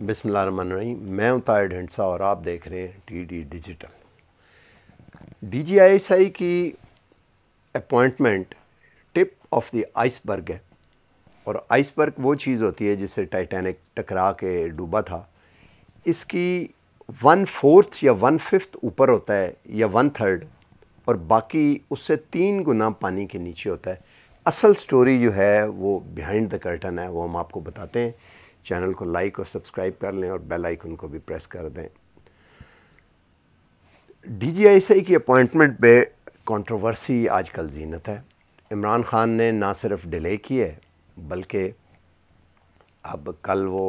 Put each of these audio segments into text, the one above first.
बिसमीम मैं उतार ढंडसा और आप देख रहे हैं T D digital D G I S I की appointment tip of the iceberg है और आइसबर्ग वो चीज़ होती है जिसे टाइटैनिक टकरा के डूबा था इसकी वन फोर्थ या वन फिफ्थ ऊपर होता है या वन थर्ड और बाकी उससे तीन गुना पानी के नीचे होता है असल स्टोरी जो है वो बिहाइंड द कर्टन है वो हम आपको बताते हैं चैनल को लाइक और सब्सक्राइब कर लें और बेल आइकन को भी प्रेस कर दें डीजीआईएसआई की अपॉइंटमेंट पे कंट्रोवर्सी आजकल जीनत है इमरान ख़ान ने ना सिर्फ डिले की है बल्कि अब कल वो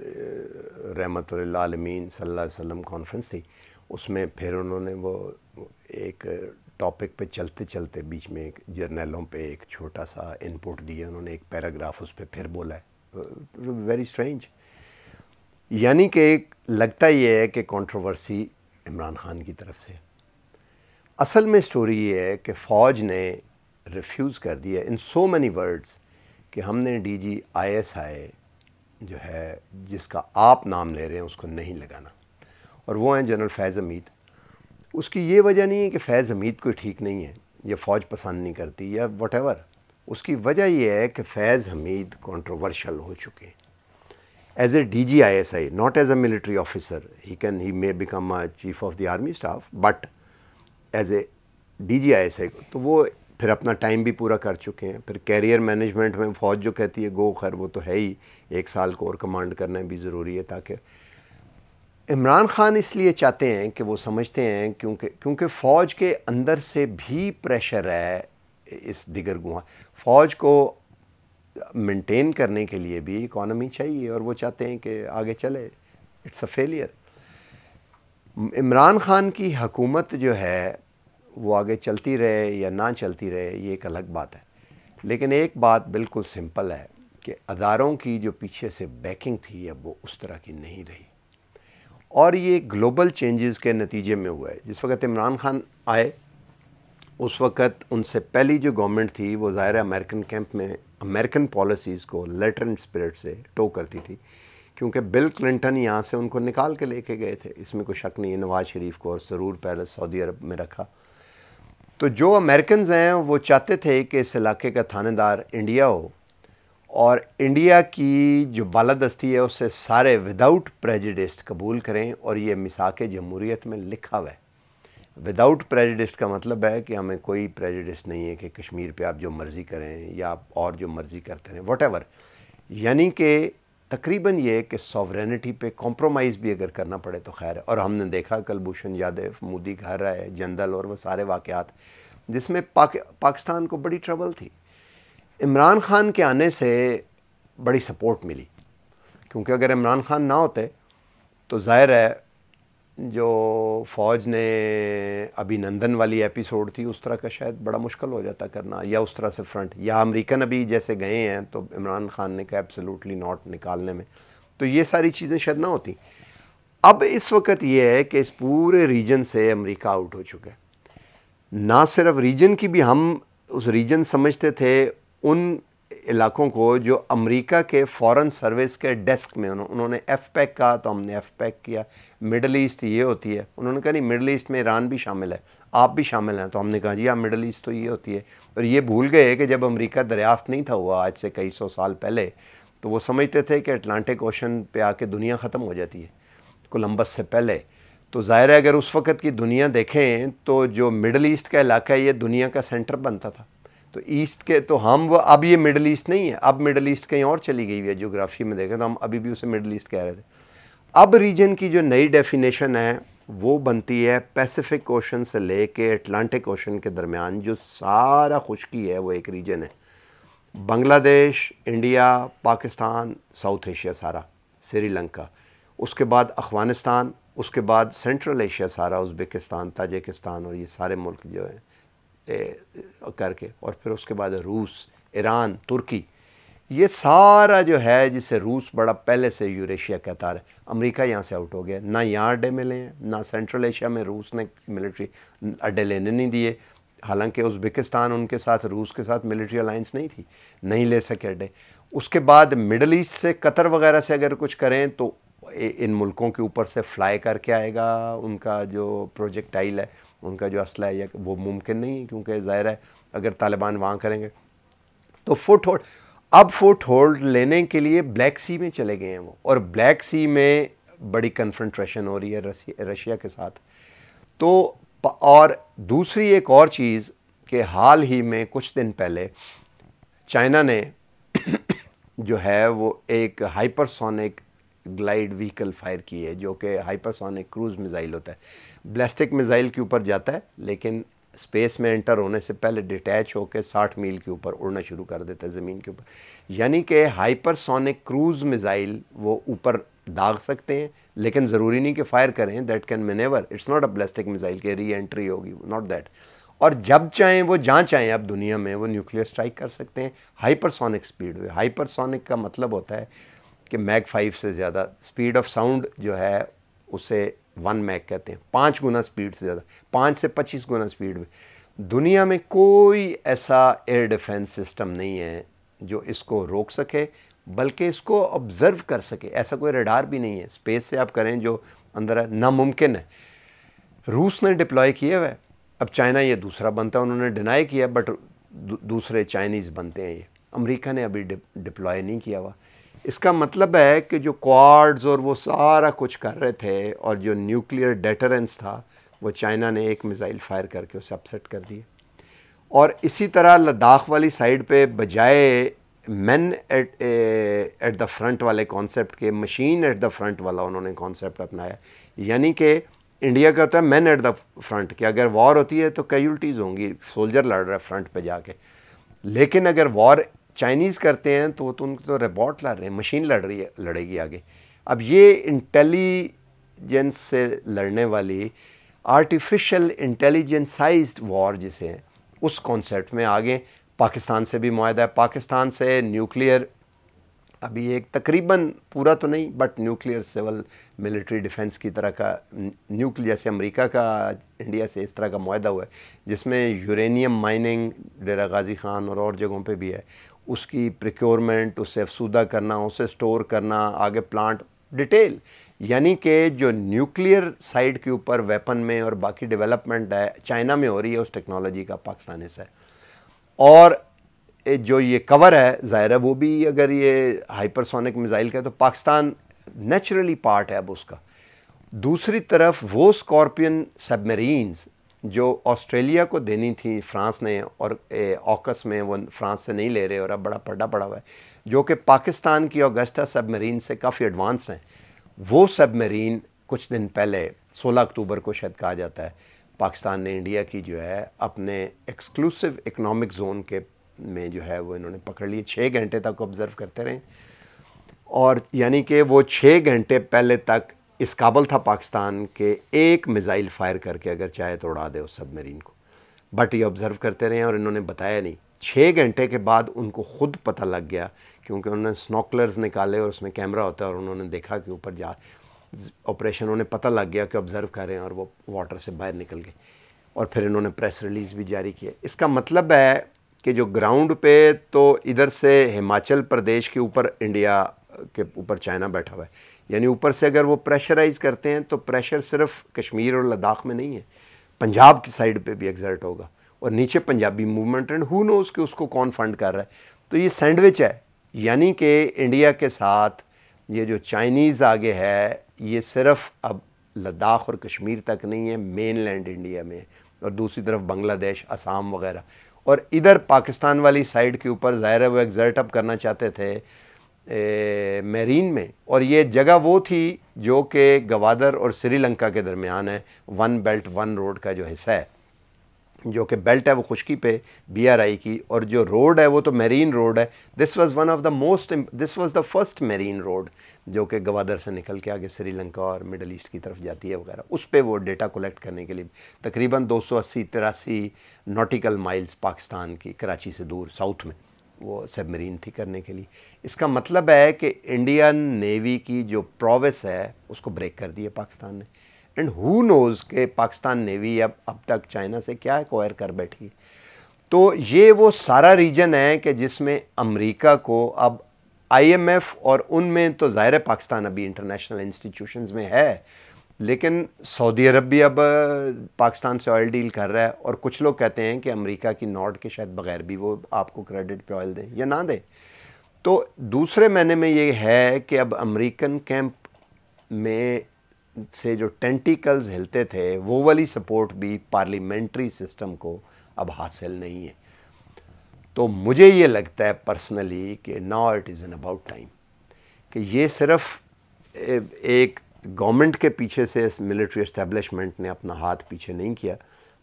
रहमत आलमीन सल्लल्लाहु अलैहि वसल्लम कॉन्फ्रेंस थी उसमें फिर उन्होंने वो एक टॉपिक पे चलते चलते बीच में एक जर्नलों पे एक छोटा सा इनपुट दिया उन्होंने एक पैराग्राफ उस पर फिर बोला है वेरी स्ट्रेंज यानी कि एक लगता ये है कि कंट्रोवर्सी इमरान खान की तरफ से असल में स्टोरी ये है कि फ़ौज ने रिफ्यूज़ कर दिया इन सो मैनी वर्ड्स कि हमने एस आई जो है जिसका आप नाम ले रहे हैं उसको नहीं लगाना और वो हैं जनरल फैज़ हमीद उसकी ये वजह नहीं है कि फैज़ हमीद कोई ठीक नहीं है या फ़ौज पसंद नहीं करती या वट उसकी वजह यह है कि फैज़ हमीद कॉन्ट्रोवर्शल हो चुके as a D G I S I not as a military officer he can he may become a chief of the army staff but as a D G I S I तो वो फिर अपना time भी पूरा कर चुके हैं फिर कैरियर मैनेजमेंट में फ़ौज जो कहती है गो खैर वो तो है ही एक साल को और कमांड करना भी ज़रूरी है ताकि इमरान खान इसलिए चाहते हैं कि वो समझते हैं क्योंकि क्योंकि फ़ौज के अंदर से भी प्रेशर है इस दिगर गुहा फ़ौज को मेंटेन करने के लिए भी इकॉनमी चाहिए और वो चाहते हैं कि आगे चले it's a failure Imran Khan की हकूमत जो है वो आगे चलती रहे या ना चलती रहे ये एक अलग बात है लेकिन एक बात बिल्कुल सिंपल है कि अदारों की जो पीछे से बैकिंग थी अब वो उस तरह की नहीं रही और ये ग्लोबल चेंजेस के नतीजे में हुआ है जिस वक्त इमरान खान आए उस वक्त उनसे पहली जो गवर्नमेंट थी वो ज़ाहिर अमेरिकन कैंप में अमेरिकन पॉलिसीज़ को लेटर एंड स्पिरिट से टो करती थी क्योंकि बिल क्लिंटन यहाँ से उनको निकाल के लेके गए थे इसमें कोई शक नहीं है नवाज़ शरीफ को और सरूर पैलेस सऊदी अरब में रखा तो जो अमेरिकन हैं वो चाहते थे कि इस इलाके का थानेदार इंडिया हो और इंडिया की जो बालादस्ती है उसे सारे विदाउट प्रेजिडिस्ट कबूल करें और ये मिसाक जमहूरीत में लिखा हुआ है विदाउट प्रेजिडिस्ट का मतलब है कि हमें कोई प्रेजिडिस्ट नहीं है कि कश्मीर पे आप जो मर्ज़ी करें या आप और जो मर्ज़ी करते रहें वट यानी कि तकरीबन ये कि सॉवरेनिटी पे कॉम्प्रोमाइज़ भी अगर करना पड़े तो खैर और हमने देखा कलभूषण यादव मोदी घर आए जंदल और वह सारे वाक़ जिसमें पाक, पाकिस्तान को बड़ी ट्रबल थी इमरान ख़ान के आने से बड़ी सपोर्ट मिली क्योंकि अगर इमरान ख़ान ना होते तो ज़ाहिर है जो फ़ौज ने अभिनंदन वाली एपिसोड थी उस तरह का शायद बड़ा मुश्किल हो जाता करना या उस तरह से फ्रंट या अमेरिकन अभी जैसे गए हैं तो इमरान ख़ान ने कहा एब्सोल्युटली नॉट निकालने में तो ये सारी चीज़ें शायद ना होती अब इस वक्त ये है कि इस पूरे रीजन से अमेरिका आउट हो चुका है ना सिर्फ रीजन की भी हम उस रीजन समझते थे उन इलाकों को जो अमेरिका के फॉरेन सर्विस के डेस्क में उन्हों, उन्होंने एफ पैक e कहा तो हमने एफ पैक e किया मिडल ईस्ट ये होती है उन्होंने कहा नहीं मिडल ईस्ट में ईरान भी शामिल है आप भी शामिल हैं तो हमने कहा जी आप हाँ, मिडल ईस्ट तो ये होती है और ये भूल गए कि जब अमेरिका दरियाफ्त नहीं था हुआ आज से कई सौ साल पहले तो वो समझते थे कि अटलांटिक ओशन पे आके दुनिया ख़त्म हो जाती है कोलम्बस से पहले तो ज़ाहिर है अगर उस वक़्त की दुनिया देखें तो जो मिडल ईस्ट का इलाका है ये दुनिया का सेंटर बनता था तो ईस्ट के तो हम वो अब ये मिडल ईस्ट नहीं है अब मिडल ईस्ट कहीं और चली गई है जोग्राफी में देखें तो हम अभी भी उसे मिडल ईस्ट कह रहे थे अब रीजन की जो नई डेफिनेशन है वो बनती है पैसिफिक ओशन से ले कर अटलांटिक ओशन के दरमियान जो सारा खुशकी है वो एक रीजन है Bangladesh India Pakistan south Asia सारा श्रीलंका उसके बाद अफगानिस्तान उसके बाद सेंट्रल एशिया सारा उज़्बेकिस्तान ताजिकिस्तान और ये सारे मुल्क जो हैं करके और फिर उसके बाद रूस ईरान तुर्की ये सारा जो है जिसे रूस बड़ा पहले से यूरेशिया कहता है अमेरिका यहाँ से आउट हो गया ना यहाँ अड्डे मिले हैं ना सेंट्रल एशिया में रूस ने मिलिट्री अड्डे लेने नहीं दिए हालांकि उज़्बेकिस्तान उनके साथ रूस के साथ मिलिट्री अलाइंस नहीं थी नहीं ले सके अड्डे उसके बाद मिडल ईस्ट से कतर वगैरह से अगर कुछ करें तो इन मुल्कों के ऊपर से फ्लाई करके आएगा उनका जो प्रोजेक्टाइल है उनका जो असला है या वो मुमकिन नहीं है क्योंकि ज़ाहिर है अगर तालिबान वहाँ करेंगे तो फुट होल्ड अब फुट होल्ड लेने के लिए ब्लैक सी में चले गए हैं वो और ब्लैक सी में बड़ी कन्फ्रंट्रेशन हो रही है रशिया के साथ तो और दूसरी एक और चीज़ कि हाल ही में कुछ दिन पहले चाइना ने जो है वो एक हाइपरसोनिक ग्लाइड व्हीकल फायर की है जो कि हाइपरसोनिक क्रूज मिज़ाइल होता है ब्लास्टिक मिज़ाइल के ऊपर जाता है लेकिन स्पेस में एंटर होने से पहले डिटैच होकर 60 मील के ऊपर उड़ना शुरू कर देता है ज़मीन के ऊपर यानी कि हाइपरसोनिक क्रूज़ मिज़ाइल वो ऊपर दाग सकते हैं लेकिन ज़रूरी नहीं कि फायर करें that can maneuver it's not a ballistic missile के री एंट्री होगी नॉट दैट और जब चाहें वो जहाँ चाहें अब दुनिया में वो न्यूक्लियर स्ट्राइक कर सकते हैं हाइपरसोनिक स्पीड हाइपरसोनिक का मतलब होता है कि मैग फाइव से ज़्यादा स्पीड ऑफ साउंड जो है उसे वन मैग कहते हैं पाँच गुना स्पीड से ज़्यादा पाँच से पच्चीस गुना स्पीड में दुनिया में कोई ऐसा एयर डिफेंस सिस्टम नहीं है जो इसको रोक सके बल्कि इसको ऑब्ज़र्व कर सके ऐसा कोई रडार भी नहीं है स्पेस से आप करें जो अंदर है नामुमकिन है रूस ने डिप्लॉय किया हुआ है अब चाइना ये दूसरा बनता है उन्होंने डिनाई किया बट दूसरे चाइनीज़ बनते हैं ये अमेरिका ने अभी डिप्लॉय नहीं किया हुआ इसका मतलब है कि जो क्वाड्स और वो सारा कुछ कर रहे थे और जो न्यूक्लियर डेटरेंस था वो चाइना ने एक मिज़ाइल फायर करके उसे अपसेट कर दिया और इसी तरह लद्दाख वाली साइड पे बजाय man at at the front वाले कॉन्सेप्ट के मशीन एट द फ्रंट वाला उन्होंने कॉन्सेप्ट अपनाया यानी कि इंडिया का होता है मैन एट द फ्रंट कि अगर वॉर होती है तो कैजुलटीज़ होंगी सोल्जर लड़ रहा है फ्रंट पे जाके लेकिन अगर वॉर चाइनीज़ करते हैं तो, तो उनको तो रिबॉट लड़ रहे हैं मशीन लड़ रही है लड़ेगी आगे अब ये इंटेलिजेंस से लड़ने वाली आर्टिफिशियल इंटेलिजेंसाइज वॉर जिसे हैं उस कॉन्सेप्ट में आगे पाकिस्तान से भी माहदा है पाकिस्तान से न्यूक्लियर अभी एक तकरीबन पूरा तो नहीं but nuclear civil military defence की तरह का न्यूक्लियर जैसे अमेरिका का इंडिया से इस तरह का माहदा हुआ है जिसमें यूरेनियम माइनिंग डेरा गाजी खान और और जगहों पे भी है उसकी प्रिक्योरमेंट उसे अफसुदा करना उसे स्टोर करना आगे प्लांट डिटेल यानी कि जो न्यूक्लियर साइड के ऊपर वेपन में और बाकी डेवलपमेंट है चाइना में हो रही है उस टेक्नोलॉजी का पाकिस्तान से है और जो ये कवर है ज़ाहिर है वो भी अगर ये हाइपरसोनिक मिज़ाइल का है तो पाकिस्तान नेचुरली पार्ट है अब उसका दूसरी तरफ वो स्कॉर्पियन सबमरीन्स जो ऑस्ट्रेलिया को देनी थी फ्रांस ने और ऑकस में वो फ्रांस से नहीं ले रहे और अब बड़ा पड़ा पड़ा हुआ है जो कि पाकिस्तान की ऑगस्टा सबमरीन से काफ़ी एडवांस हैं वो सबमरीन कुछ दिन पहले 16 अक्टूबर को शायद कहा जाता है पाकिस्तान ने इंडिया की जो है अपने एक्सक्लूसिव इकनॉमिक जोन के में जो है वो इन्होंने पकड़ लिए छः घंटे तक ऑब्ज़र्व करते रहे और यानी कि वो छः घंटे पहले तक इस काबल था पाकिस्तान के एक मिज़ाइल फायर करके अगर चाहे तो उड़ा दे उस सबमरीन को बट ये ऑब्ज़र्व करते रहे और इन्होंने बताया नहीं छः घंटे के बाद उनको ख़ुद पता लग गया क्योंकि उन्होंने स्नोकलर्स निकाले और उसमें कैमरा होता है और उन्होंने देखा कि ऊपर जा ऑपरेशन उन्हें पता लग गया कि ऑब्ज़र्व कर रहे हैं और वो वाटर से बाहर निकल गए और फिर इन्होंने प्रेस रिलीज़ भी जारी किया इसका मतलब है कि जो ग्राउंड पे तो इधर से हिमाचल प्रदेश के ऊपर इंडिया के ऊपर चाइना बैठा हुआ है यानी ऊपर से अगर वो प्रेशराइज करते हैं तो प्रेशर सिर्फ कश्मीर और लद्दाख में नहीं है पंजाब की साइड पे भी एग्जर्ट होगा और नीचे Punjabi movement and who know उसके उसको कौन फंड कर रहा है तो ये सैंडविच है यानी कि इंडिया के साथ ये जो चाइनीज़ आगे है ये सिर्फ अब लद्दाख और कश्मीर तक नहीं है मेन लैंड इंडिया में और दूसरी तरफ बांग्लादेश असम वगैरह और इधर पाकिस्तान वाली साइड के ऊपर ज़ाहिर है वो एग्जर्ट अप करना चाहते थे मेरीन में और ये जगह वो थी जो कि गवादर और श्रीलंका के दरमियान है वन बेल्ट वन रोड का जो हिस्सा है जो कि बेल्ट है वो खुशकी पे बीआरआई की और जो रोड है वो तो मेरीन रोड है this was one of the most this was the first marine road जो कि गवादर से निकल के आगे श्रीलंका और मिडल ईस्ट की तरफ जाती है वगैरह उस पर वो डेटा कलेक्ट करने के लिए तकरीबन 280 सौ तिरासी नॉटिकल माइल्स पाकिस्तान की कराची से दूर साउथ में वो सबमरीन थी करने के लिए इसका मतलब है कि इंडियन नेवी की जो प्रोवेस है उसको ब्रेक कर दिए पाकिस्तान ने एंड हु नोज़ के पाकिस्तान नेवी अब अब तक चाइना से क्या एक्वायर कर बैठी तो ये वो सारा रीजन है कि जिसमें अमेरिका को अब आईएमएफ और उनमें तो ज़ाहिर पाकिस्तान अभी इंटरनेशनल इंस्टीट्यूशंस में है लेकिन सऊदी अरब भी अब पाकिस्तान से ऑयल डील कर रहा है और कुछ लोग कहते हैं कि अमेरिका की नॉट के शायद बगैर भी वो आपको क्रेडिट पे ऑयल दे या ना दे तो दूसरे महीने में ये है कि अब अमेरिकन कैंप में से जो टेंटिकल्स हिलते थे वो वाली सपोर्ट भी पार्लियामेंट्री सिस्टम को अब हासिल नहीं है तो मुझे ये लगता है पर्सनली कि now it is an about time कि ये सिर्फ एक गवर्नमेंट के पीछे से इस मिलिट्री इस्टेब्लिशमेंट ने अपना हाथ पीछे नहीं किया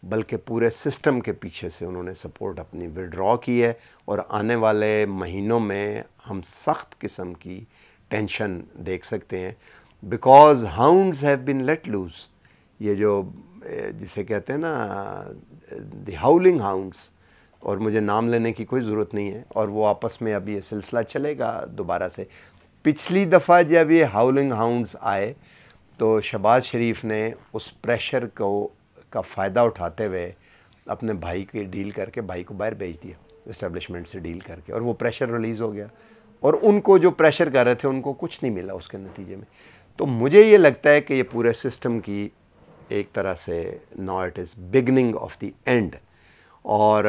बल्कि पूरे सिस्टम के पीछे से उन्होंने सपोर्ट अपनी विड्रॉ की है और आने वाले महीनों में हम सख्त किस्म की टेंशन देख सकते हैं because hounds have been let loose ये जो जिसे कहते हैं ना दाउलिंग हाउलिंग हाउंड्स और मुझे नाम लेने की कोई ज़रूरत नहीं है और वो आपस में अभी ये सिलसिला चलेगा दोबारा से पिछली दफ़ा जब ये हाउलिंग हाउंड्स आए तो शबाज शरीफ ने उस प्रेशर को का फ़ायदा उठाते हुए अपने भाई की डील करके भाई को बाहर भेज दिया इस्टेब्लिशमेंट से डील करके और वो प्रेशर रिलीज़ हो गया और उनको जो प्रेशर कर रहे थे उनको कुछ नहीं मिला उसके नतीजे में तो मुझे ये लगता है कि ये पूरे सिस्टम की एक तरह से now it is beginning of the end और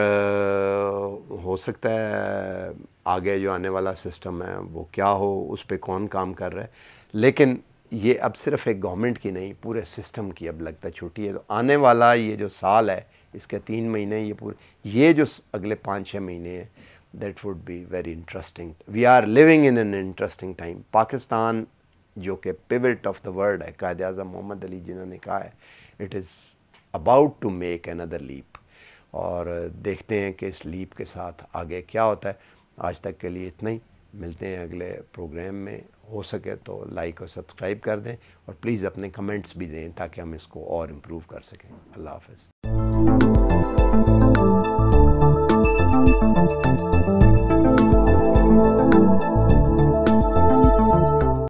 हो सकता है आगे जो आने वाला सिस्टम है वो क्या हो उस पर कौन काम कर रहा है लेकिन ये अब सिर्फ एक गवर्नमेंट की नहीं पूरे सिस्टम की अब लगता है छुट्टी है तो आने वाला ये जो साल है इसके तीन महीने ये पूरे ये जो अगले पाँच छः महीने हैं that would be very interesting we are living in an interesting time Pakistan जो कि पिवट ऑफ द वर्ल्ड है कायद अजम मोहम्मद अली जिन्होंने कहा है it is about to make another leap और देखते हैं कि इस लीप के साथ आगे क्या होता है आज तक के लिए इतना ही मिलते हैं अगले प्रोग्राम में हो सके तो लाइक और सब्सक्राइब कर दें और प्लीज़ अपने कमेंट्स भी दें ताकि हम इसको और इम्प्रूव कर सकें अल्लाह हाफ